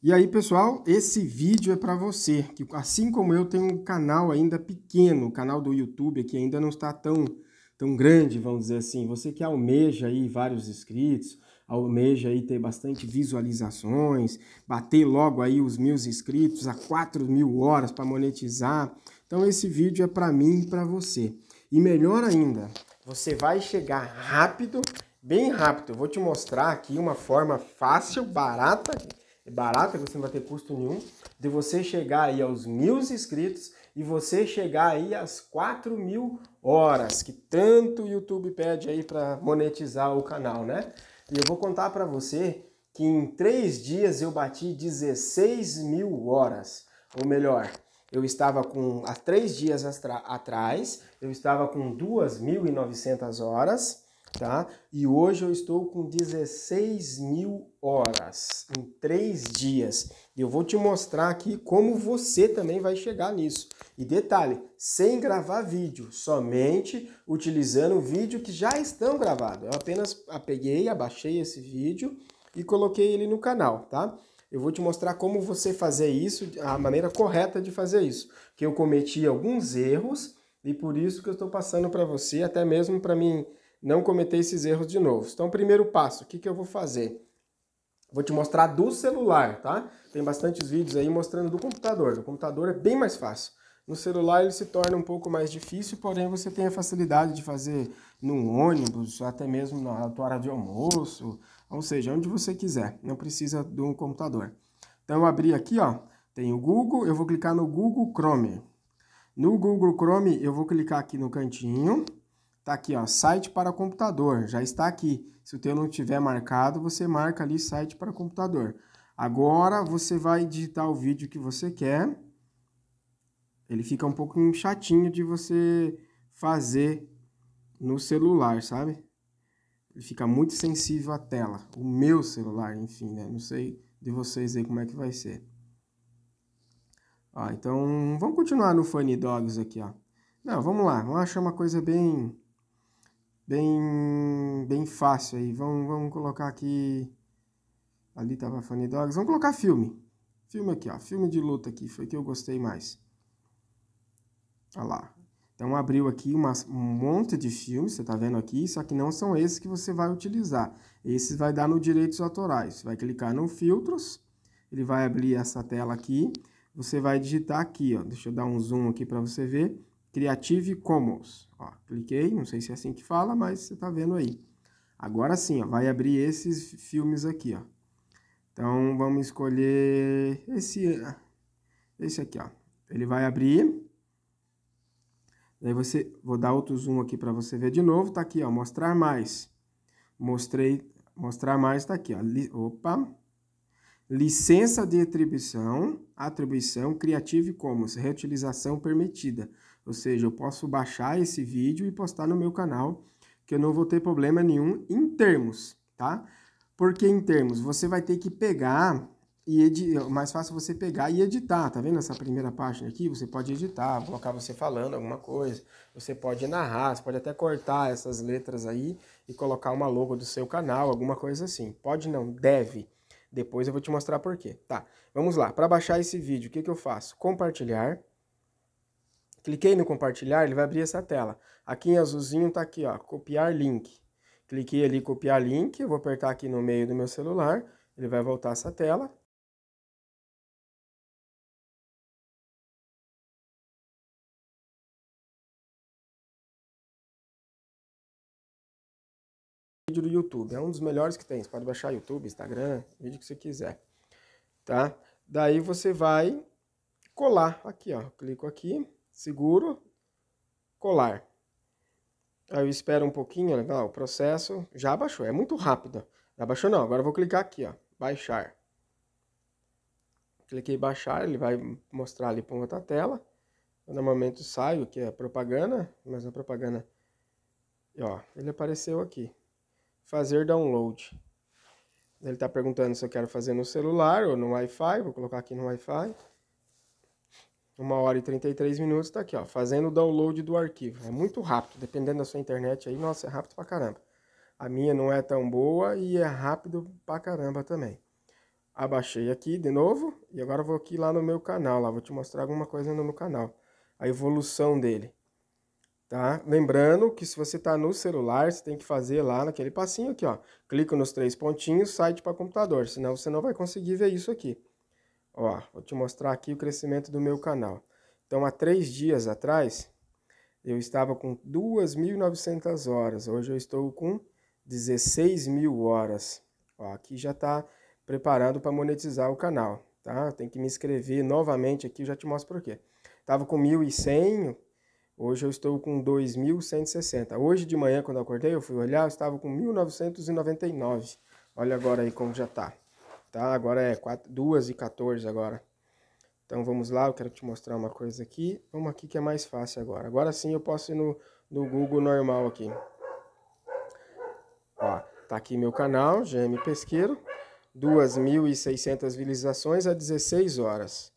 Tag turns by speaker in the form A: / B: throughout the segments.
A: E aí, pessoal, esse vídeo é para você, que assim como eu tenho um canal ainda pequeno, o canal do YouTube que ainda não está tão, tão grande, vamos dizer assim. Você que almeja aí vários inscritos, almeja aí ter bastante visualizações, bater logo aí os mil inscritos a 4 mil horas para monetizar. Então esse vídeo é para mim e para você. E melhor ainda, você vai chegar rápido, bem rápido. Eu vou te mostrar aqui uma forma fácil, barata, é barata, você não vai ter custo nenhum, de você chegar aí aos mil inscritos e você chegar aí às 4 mil horas, que tanto o YouTube pede aí para monetizar o canal, né? E eu vou contar para você que em três dias eu bati 16 mil horas, ou melhor, eu estava com, há três dias atrás, eu estava com 2.900 horas, tá? E hoje eu estou com 16 mil horas em três dias. Eu vou te mostrar aqui como você também vai chegar nisso. E detalhe, sem gravar vídeo, somente utilizando o vídeo que já estão gravados. Eu apenas peguei, abaixei esse vídeo e coloquei ele no canal, tá? Eu vou te mostrar como você fazer isso, a maneira correta de fazer isso. Que eu cometi alguns erros e por isso que eu estou passando para você, até mesmo para mim não cometer esses erros de novo. Então, primeiro passo, o que, que eu vou fazer? Vou te mostrar do celular, tá? Tem bastantes vídeos aí mostrando do computador. Do computador é bem mais fácil. No celular ele se torna um pouco mais difícil, porém você tem a facilidade de fazer num ônibus, até mesmo na tua hora de almoço, ou seja, onde você quiser. Não precisa de um computador. Então eu abri aqui, ó, tem o Google, eu vou clicar no Google Chrome. No Google Chrome eu vou clicar aqui no cantinho Tá aqui, ó, site para computador, já está aqui. Se o teu não tiver marcado, você marca ali site para computador. Agora você vai digitar o vídeo que você quer. Ele fica um pouco chatinho de você fazer no celular, sabe? Ele fica muito sensível à tela. O meu celular, enfim, né? Não sei de vocês aí como é que vai ser. Ó, então, vamos continuar no Funny Dogs aqui, ó. Não, vamos lá. Vamos achar uma coisa bem bem bem fácil aí. Vamos, vamos colocar aqui. Ali tava Funny Dogs. Vamos colocar filme. Filme aqui, ó. Filme de luta aqui. Foi que eu gostei mais. Olha lá. Então abriu aqui uma, um monte de filmes, você tá vendo aqui, só que não são esses que você vai utilizar. Esses vai dar no direitos autorais. Você vai clicar no filtros, ele vai abrir essa tela aqui. Você vai digitar aqui, ó. Deixa eu dar um zoom aqui para você ver. Creative Commons. Ó, cliquei, não sei se é assim que fala, mas você está vendo aí. Agora sim, ó, vai abrir esses filmes aqui, ó. Então, vamos escolher esse, ah, esse aqui, ó. Ele vai abrir. Daí você, vou dar outro zoom aqui para você ver de novo. Está aqui, ó, mostrar mais. Mostrei, mostrar mais está aqui, ó. Li, opa. Licença de atribuição, atribuição Creative Commons, reutilização permitida. Ou seja, eu posso baixar esse vídeo e postar no meu canal, que eu não vou ter problema nenhum em termos, tá? Porque em termos, você vai ter que pegar e editar, é mais fácil você pegar e editar, tá vendo essa primeira página aqui? Você pode editar, colocar você falando alguma coisa, você pode narrar, você pode até cortar essas letras aí e colocar uma logo do seu canal, alguma coisa assim. Pode não, deve. Depois eu vou te mostrar por quê. Tá, vamos lá. Para baixar esse vídeo, o que, que eu faço? Compartilhar. Cliquei no compartilhar, ele vai abrir essa tela. Aqui em azulzinho está aqui, ó, copiar link. Cliquei ali copiar link, eu vou apertar aqui no meio do meu celular, ele vai voltar essa tela. Vídeo do YouTube, é um dos melhores que tem, você pode baixar YouTube, Instagram, vídeo que você quiser, tá? Daí você vai colar aqui, ó, clico aqui, seguro, colar. Aí eu espero um pouquinho, legal, né, ah, o processo já baixou, é muito rápido. Já baixou não, agora eu vou clicar aqui, ó, baixar. Cliquei em baixar, ele vai mostrar ali para outra tela. Eu normalmente saio, que é propaganda, mas a propaganda... E, ó, ele apareceu aqui. Fazer download. Ele está perguntando se eu quero fazer no celular ou no Wi-Fi, vou colocar aqui no Wi-Fi uma hora e 33 minutos, tá aqui, ó, fazendo o download do arquivo. É muito rápido, dependendo da sua internet aí, nossa, é rápido pra caramba. A minha não é tão boa e é rápido pra caramba também. Abaixei aqui de novo e agora vou aqui lá no meu canal, lá vou te mostrar alguma coisa no meu canal. A evolução dele tá? Lembrando que se você está no celular, você tem que fazer lá naquele passinho aqui, ó. Clica nos três pontinhos, site para computador, senão você não vai conseguir ver isso aqui. Ó, vou te mostrar aqui o crescimento do meu canal. Então, há três dias atrás, eu estava com 2.900 horas. Hoje eu estou com 16 mil horas. Ó, aqui já está preparado para monetizar o canal, tá? Tem que me inscrever novamente aqui, já te mostro por quê. Tava com 1.100, hoje eu estou com 2.160. Hoje de manhã, quando eu acordei, eu fui olhar, eu estava com 1.999. Olha agora aí como já está tá? Agora é 2 e 14 agora. Então vamos lá, eu quero te mostrar uma coisa aqui. Vamos aqui que é mais fácil agora. Agora sim eu posso ir no, no Google normal aqui. Ó, tá aqui meu canal, GM Pesqueiro. 2.600 visualizações a 16 horas.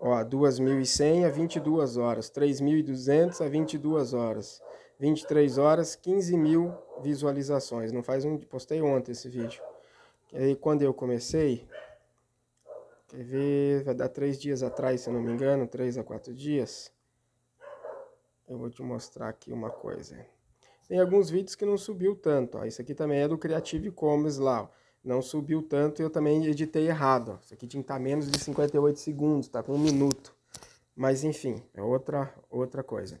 A: Ó, 2.100 a 22 horas. 3.200 a 22 horas. 23 horas, 15 mil visualizações. Não faz um... Postei ontem esse vídeo. E aí quando eu comecei, quer ver, vai dar três dias atrás, se eu não me engano, três a quatro dias. Eu vou te mostrar aqui uma coisa. Tem alguns vídeos que não subiu tanto, ó. Isso aqui também é do Creative Commons lá, ó. Não subiu tanto e eu também editei errado, ó. Isso aqui tinha que estar tá menos de 58 segundos, tá com um minuto. Mas enfim, é outra, outra coisa.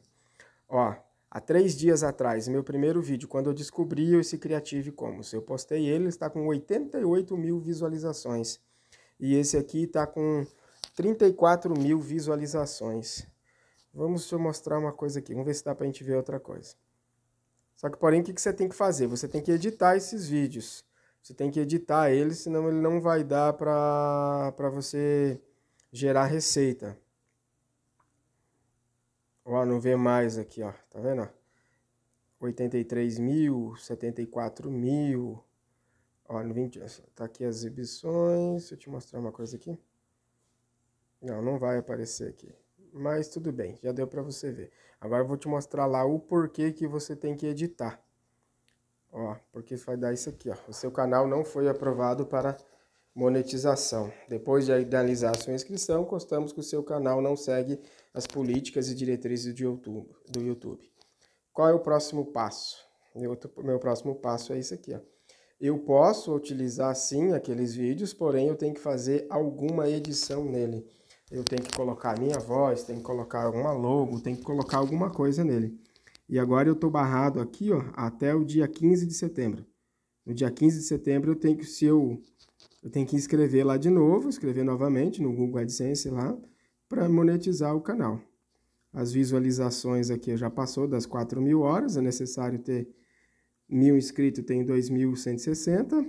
A: Ó, Há três dias atrás, meu primeiro vídeo, quando eu descobri esse Creative Commons, eu postei ele, ele está com 88 mil visualizações. E esse aqui está com 34 mil visualizações. Vamos te mostrar uma coisa aqui, vamos ver se dá para a gente ver outra coisa. Só que, porém, o que, você tem que fazer? Você tem que editar esses vídeos. Você tem que editar ele, senão ele não vai dar para você gerar receita. Ó, não vê mais aqui, ó. Tá vendo? Ó? 83 mil, 74 mil. Ó, no 20, tá aqui as exibições. Deixa eu te mostrar uma coisa aqui. Não, não vai aparecer aqui. Mas tudo bem, já deu para você ver. Agora eu vou te mostrar lá o porquê que você tem que editar. Ó, porque vai dar isso aqui, ó. O seu canal não foi aprovado para monetização. Depois de analisar sua inscrição, constamos que o seu canal não segue as políticas e diretrizes do YouTube. Do YouTube. Qual é o próximo passo? Meu, meu próximo passo é isso aqui. Ó. Eu posso utilizar sim aqueles vídeos, porém eu tenho que fazer alguma edição nele. Eu tenho que colocar minha voz, tenho que colocar alguma logo, tenho que colocar alguma coisa nele. E agora eu estou barrado aqui ó, até o dia 15 de setembro. No dia 15 de setembro eu tenho que, se eu, eu tenho que escrever lá de novo, escrever novamente no Google AdSense lá, para monetizar o canal. As visualizações aqui já passou das 4 mil horas, é necessário ter mil inscritos, tenho 2.160,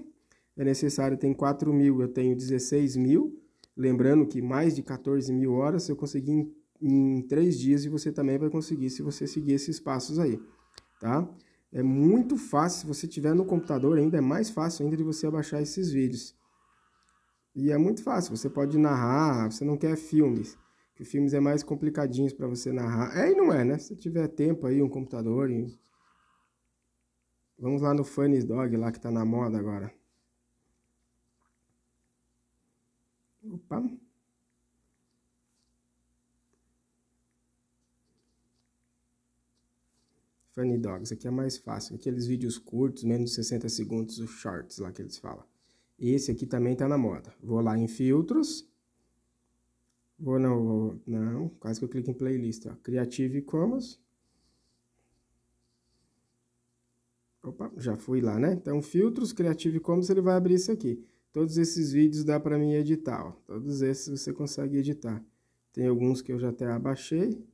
A: é necessário ter 4 mil, eu tenho 16 mil, lembrando que mais de 14 mil horas eu consegui em, em 3 dias e você também vai conseguir se você seguir esses passos aí, tá? É muito fácil, se você tiver no computador ainda, é mais fácil ainda de você abaixar esses vídeos. E é muito fácil, você pode narrar, você não quer filmes que filmes é mais complicadinhos para você narrar. É e não é, né? Se tiver tempo aí, um computador e... Vamos lá no Funny Dog, lá que tá na moda agora. Opa. Funny Dogs, aqui é mais fácil. Aqueles vídeos curtos, menos de 60 segundos, os shorts lá que eles falam. Esse aqui também tá na moda. Vou lá em filtros Vou não, não, quase que eu clico em playlist, ó. Creative Commons. Opa, já fui lá, né? Então, filtros, Creative Commons, ele vai abrir isso aqui. Todos esses vídeos dá para mim editar, ó. Todos esses você consegue editar. Tem alguns que eu já até abaixei.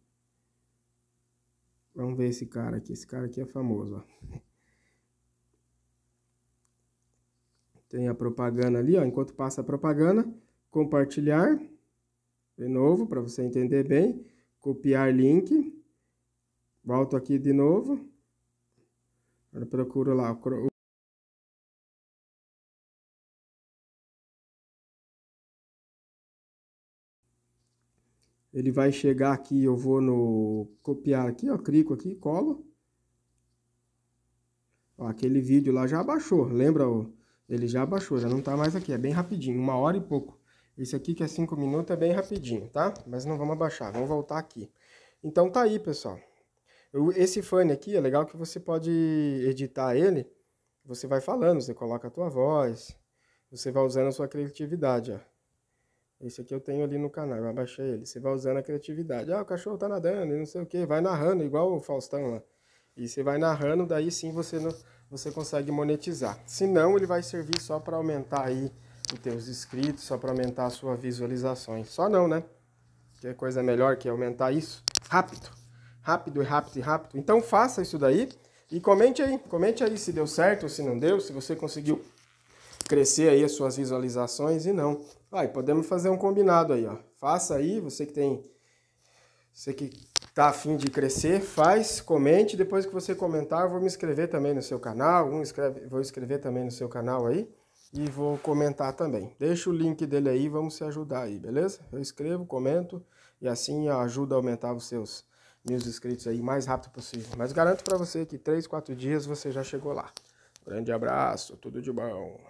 A: Vamos ver esse cara aqui. Esse cara aqui é famoso, ó. Tem a propaganda ali, ó. Enquanto passa a propaganda, compartilhar de novo, para você entender bem, copiar link, volto aqui de novo, procuro lá o ele vai chegar aqui, eu vou no copiar aqui, ó, clico aqui, colo. Ó, aquele vídeo lá já baixou, lembra? ele já baixou, já não tá mais aqui, é bem rapidinho, uma hora e pouco. Esse aqui que é 5 minutos é bem rapidinho, tá? Mas não vamos abaixar, vamos voltar aqui. Então tá aí, pessoal. Eu, esse fone aqui, é legal que você pode editar ele. Você vai falando, você coloca a tua voz. Você vai usando a sua criatividade, ó. Esse aqui eu tenho ali no canal, eu abaixei ele. Você vai usando a criatividade. Ah, o cachorro tá nadando e não sei o que. Vai narrando, igual o Faustão lá. E você vai narrando, daí sim você, não, você consegue monetizar. Se não, ele vai servir só para aumentar aí os teus inscritos, só para aumentar a sua visualizações. Só não, né? Que é coisa melhor que aumentar isso? Rápido. Rápido e rápido e rápido. Então faça isso daí e comente aí. Comente aí se deu certo ou se não deu, se você conseguiu crescer aí as suas visualizações e não. Vai, ah, podemos fazer um combinado aí, ó. Faça aí, você que tem você que tá afim de crescer, faz, comente. Depois que você comentar, eu vou me inscrever também no seu canal. Um inscreve, vou inscrever também no seu canal aí e vou comentar também. Deixa o link dele aí, vamos se ajudar aí, beleza? Eu escrevo, comento e assim ajuda a aumentar os seus mil inscritos aí mais rápido possível. Mas garanto para você que 3, 4 dias você já chegou lá. Grande abraço, tudo de bom.